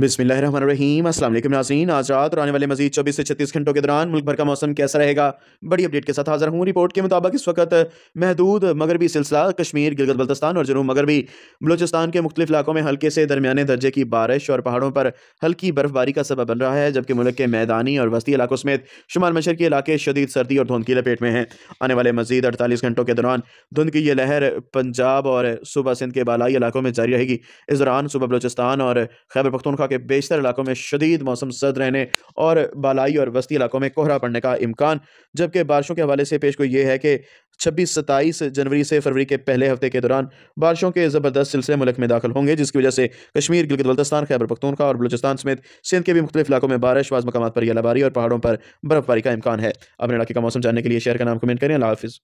बिसमीम अस्सलाम वालेकुम नाजीन आज रात और आने वाले मजीद 24 से 36 घंटों के दौरान मुल्क भर का मौसम कैसा रहेगा बड़ी अपडेट के साथ हाजिर हूँ रिपोर्ट के मुताबिक इस वक्त महदूद मगरबी सिलसिला कश्मीर गिलगत बल्तिस्तान और जनूब मगरबी बलूचिस्तान के मुख्तलिफ इलाकों में हल्के से दरमियाने दर्जे की बारिश और पहाड़ों पर हल्की बर्फबारी का सबब बन रहा है जबकि मुल्क के मैदानी और वस्ती इलाकों समेत शुमाल मशर के इलाके शदीद सर्दी और धुंध की लपेट में हैं आने वाले मजीद अड़तालीस घंटों के दौरान धुंध की यह लहर पंजाब और सूबा सिंध के बालाई इलाकों में जारी रहेगी इस दौरान सूबा बलोचिस्तान और खैबर पख्तूनखा सूबा के बेशतर इलाकों में शदीद मौसम सर्द रहने और बालाई और वस्ती इलाकों में कोहरा पड़ने का इम्कान जबकि बारिशों के हवाले से पेश को यह है कि छब्बीस सत्ताईस जनवरी से फरवरी के पहले हफ्ते के दौरान बारिशों के ज़बरदस्त सिलसिले मुल्क में दाखिल होंगे जिसकी वजह से कश्मीर गिलगित बल्तस्तान खैबर पख्तूनखा और बलोचिस्तान समेत सिंध के भी मुख्तलिफ इलाकों में बारिश बाज़ मकाम पर यलाबारी और पहाड़ों पर बर्फबारी का इम्कान है अपने इलाके का मौसम जानने के लिए शहर का नाम कमेंट करें हाफिज़